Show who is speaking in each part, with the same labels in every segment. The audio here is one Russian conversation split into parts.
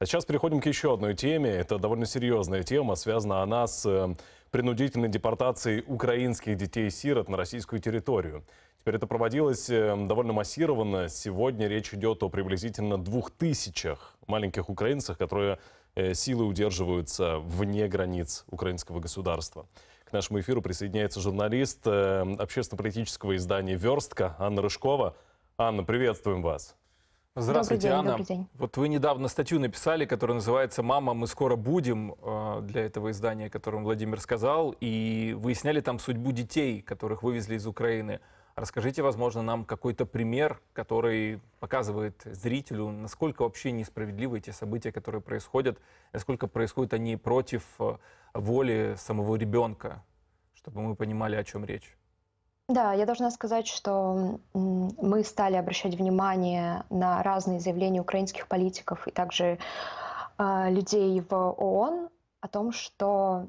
Speaker 1: А сейчас переходим к еще одной теме. Это довольно серьезная тема. Связана она с э, принудительной депортацией украинских детей-сирот на российскую территорию. Теперь это проводилось э, довольно массированно. Сегодня речь идет о приблизительно двух тысячах маленьких украинцев, которые э, силы удерживаются вне границ украинского государства. К нашему эфиру присоединяется журналист общественно-политического издания «Верстка» Анна Рыжкова. Анна, приветствуем вас.
Speaker 2: Здравствуйте, добрый день, Анна. день.
Speaker 1: Вот вы недавно
Speaker 2: статью написали, которая называется «Мама, мы скоро будем» э, для этого издания, о котором Владимир сказал, и выясняли там судьбу детей, которых вывезли из Украины. Расскажите, возможно, нам какой-то пример, который показывает зрителю, насколько вообще несправедливы эти события, которые происходят, насколько происходят они против э, воли самого ребенка, чтобы мы понимали, о чем речь.
Speaker 3: Да, я должна сказать, что мы стали обращать внимание на разные заявления украинских политиков и также а, людей в ООН о том, что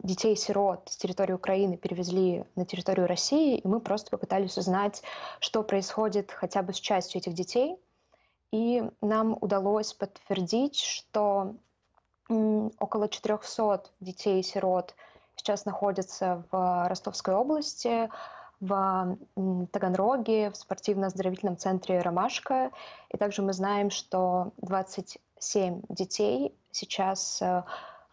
Speaker 3: детей-сирот с территории Украины перевезли на территорию России, и мы просто попытались узнать, что происходит хотя бы с частью этих детей. И нам удалось подтвердить, что около 400 детей-сирот – сейчас находится в Ростовской области, в Таганроге, в спортивно-оздоровительном центре «Ромашка». И также мы знаем, что 27 детей сейчас э,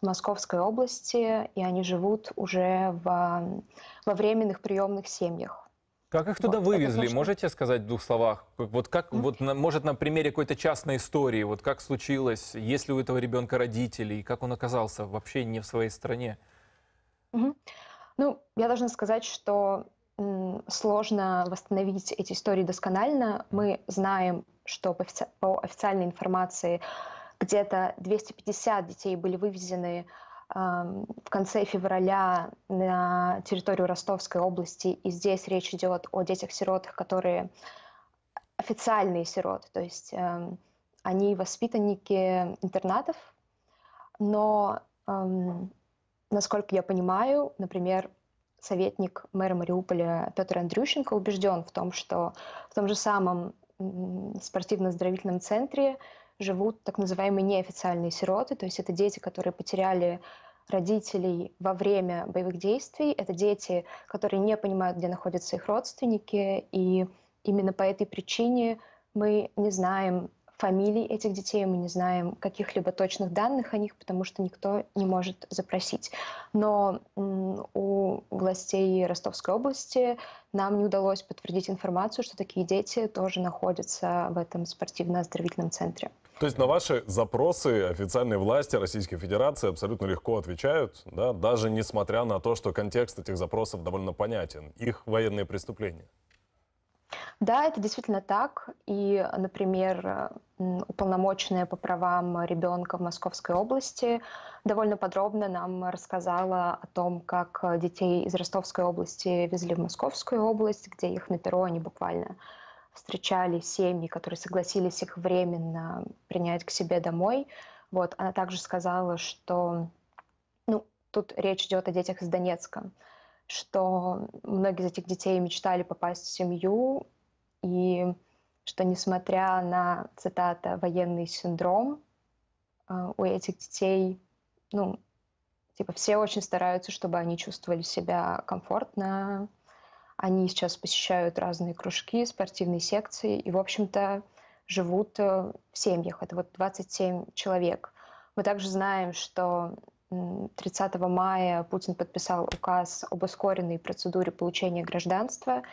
Speaker 3: в Московской области, и они живут уже в, во временных приемных семьях. Как их
Speaker 2: туда вот, вывезли? Конечно... Можете сказать в двух словах? Вот как, mm-hmm. вот, на, может, на примере какой-то частной истории, вот как случилось, есть ли у этого ребенка родители, и как он оказался вообще не в своей стране?
Speaker 3: Мгм. Ну, я должна сказать, что м, сложно восстановить эти истории досконально. Мы знаем, что по, офици- по официальной информации где-то 250 детей были вывезены эм, в конце февраля на территорию Ростовской области, и здесь речь идет о детях-сиротах, которые официальные сироты, то есть эм, они воспитанники интернатов, но эм, Насколько я понимаю, например, советник мэра Мариуполя Петр Андрющенко убежден в том, что в том же самом спортивно-оздоровительном центре живут так называемые неофициальные сироты, то есть это дети, которые потеряли родителей во время боевых действий, это дети, которые не понимают, где находятся их родственники, и именно по этой причине мы не знаем, фамилий этих детей, мы не знаем каких-либо точных данных о них, потому что никто не может запросить. Но у властей Ростовской области нам не удалось подтвердить информацию, что такие дети тоже находятся в этом спортивно-оздоровительном центре.
Speaker 1: То есть на ваши запросы официальные власти Российской Федерации абсолютно легко отвечают, да, даже несмотря на то, что контекст этих запросов довольно понятен, их военные преступления.
Speaker 3: Да, это действительно так. И, например, уполномоченная по правам ребенка в Московской области довольно подробно нам рассказала о том, как детей из Ростовской области везли в Московскую область, где их на они буквально встречали семьи, которые согласились их временно принять к себе домой. Вот. Она также сказала, что ну, тут речь идет о детях из Донецка, что многие из этих детей мечтали попасть в семью, и что несмотря на, цитата, военный синдром, а, у этих детей, ну, типа, все очень стараются, чтобы они чувствовали себя комфортно, они сейчас посещают разные кружки, спортивные секции и, в общем-то, живут э, в семьях. Это вот 27 человек. Мы также знаем, что 30 мая Путин подписал указ об ускоренной процедуре получения гражданства –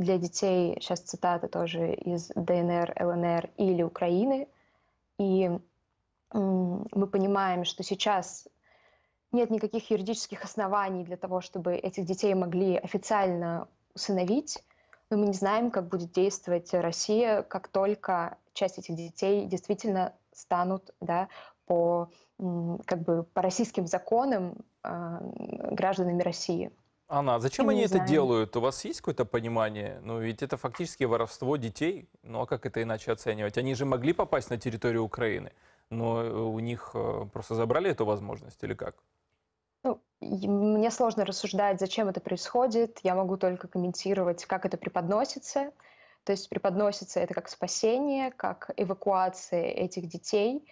Speaker 3: для детей, сейчас цитата тоже из ДНР, ЛНР или Украины. И мы понимаем, что сейчас нет никаких юридических оснований для того, чтобы этих детей могли официально усыновить, но мы не знаем, как будет действовать Россия, как только часть этих детей действительно станут да, по, как бы, по российским законам а, гражданами России.
Speaker 2: Анна, а зачем они это делают? У вас есть какое-то понимание? Ну, ведь это фактически воровство детей. Ну, а как это иначе оценивать? Они же могли попасть на территорию Украины, но у них э, просто забрали эту возможность или как?
Speaker 3: Ну, мне сложно рассуждать, зачем это происходит. Я могу только комментировать, как это преподносится. То есть преподносится это как спасение, как эвакуация этих детей.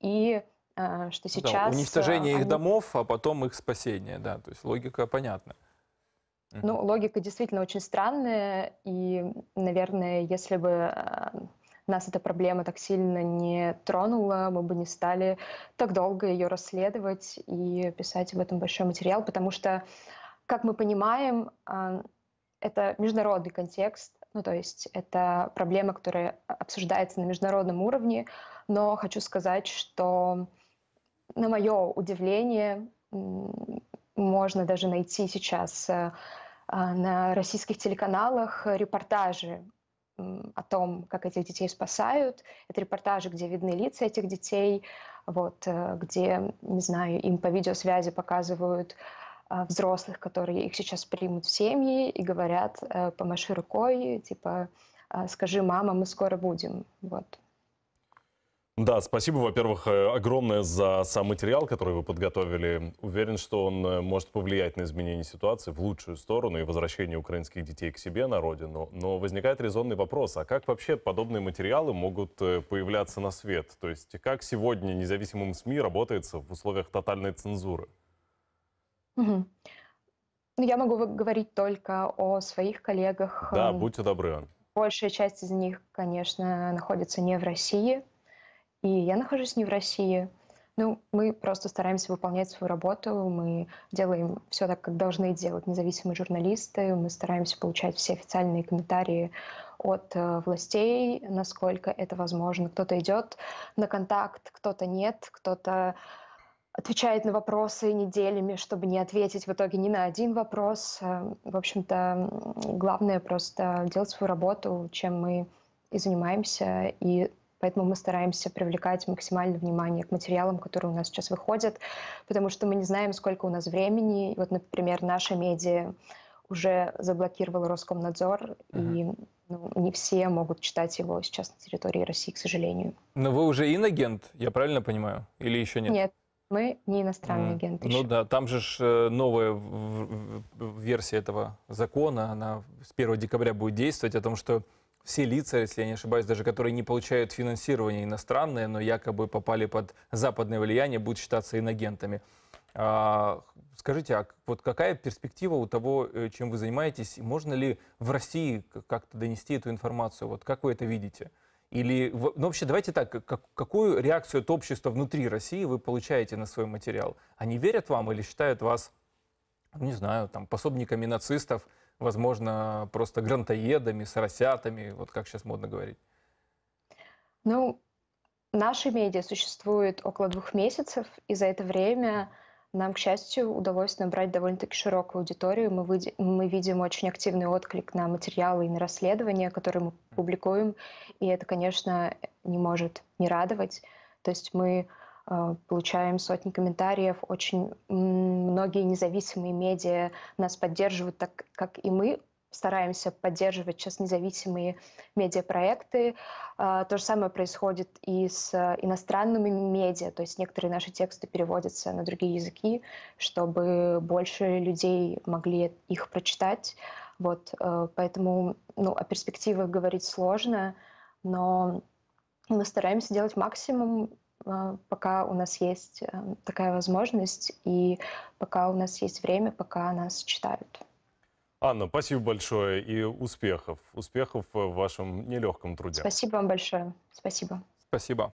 Speaker 3: И э, что ну сейчас... Да, э, уничтожение они... их
Speaker 2: домов, а потом их спасение, да, то есть логика понятна.
Speaker 3: Ну, логика действительно очень странная, и, наверное, если бы э, нас эта проблема так сильно не тронула, мы бы не стали так долго ее расследовать и писать об этом большой материал, потому что, как мы понимаем, э, это международный контекст, ну, то есть это проблема, которая обсуждается на международном уровне, но хочу сказать, что на мое удивление можно даже найти сейчас э, а, на российских телеканалах э, репортажи о том, как этих детей спасают. Это репортажи, где видны лица этих детей, вот, э, где, не знаю, им по видеосвязи показывают а, взрослых, которые их сейчас примут в семьи и говорят, э, помаши рукой, типа, а, скажи, мама, мы скоро будем. Вот.
Speaker 1: Да, спасибо, во-первых, э, огромное за сам материал, который вы подготовили. Уверен, что он э, может повлиять на изменение ситуации в лучшую сторону и возвращение украинских детей к себе на родину. Но возникает резонный вопрос, а как вообще подобные материалы могут э, появляться на свет? То есть как сегодня независимым СМИ работается в условиях тотальной цензуры?
Speaker 3: Угу. Я могу говорить только о своих коллегах. Да,
Speaker 1: будьте добры.
Speaker 3: Большая часть из них, конечно, находится не в России, и я нахожусь не в России. Ну, мы просто стараемся выполнять свою работу, мы делаем все так, как должны делать независимые журналисты, мы стараемся получать все официальные комментарии от э, властей, насколько это возможно. Кто-то идет на контакт, кто-то нет, кто-то отвечает на вопросы неделями, чтобы не ответить в итоге ни на один вопрос. Э, в общем-то, главное просто делать свою работу, чем мы и занимаемся, и Поэтому мы стараемся привлекать максимально внимание к материалам, которые у нас сейчас выходят, потому что мы не знаем, сколько у нас времени. И вот, например, наша медиа уже заблокировала Роскомнадзор, uh-huh. и ну, не все могут читать его сейчас на территории России, к сожалению.
Speaker 2: Но вы уже иногент, я правильно понимаю? Или еще нет? Нет,
Speaker 3: мы не иностранный mm. агент. Еще.
Speaker 2: Ну да, там же ж э, новая версия этого закона, она с 1 декабря будет действовать о том, что все лица, если я не ошибаюсь, даже которые не получают финансирование иностранное, но якобы попали под западное влияние, будут считаться иногентами. А, скажите, а вот какая перспектива у того, э, чем вы занимаетесь? Можно ли в России как-то донести эту информацию? Вот как вы это видите? Или, ну вообще, давайте так, как, какую реакцию от общества внутри России вы получаете на свой материал? Они верят вам или считают вас не знаю, там, пособниками нацистов, возможно, просто грантоедами, соросятами, вот как сейчас модно говорить?
Speaker 3: Ну, наши медиа существуют около двух месяцев, и за это время нам, к счастью, удалось набрать довольно-таки широкую аудиторию. Мы, выйди... мы видим очень активный отклик на материалы и на расследования, которые мы публикуем, и это, конечно, не может не радовать. То есть мы Э, получаем сотни комментариев, очень многие независимые медиа нас поддерживают, так как и мы стараемся поддерживать сейчас независимые медиапроекты. А, то же самое происходит и с э, иностранными медиа, то есть некоторые наши тексты переводятся на другие языки, чтобы больше людей могли их прочитать. Вот, э, поэтому ну, о перспективах говорить сложно, но мы стараемся делать максимум а, пока у нас есть э, такая возможность и пока у нас есть время, пока нас читают.
Speaker 1: Анна, спасибо большое и успехов. Успехов в вашем нелегком труде.
Speaker 3: Спасибо вам большое. Спасибо.
Speaker 1: Спасибо.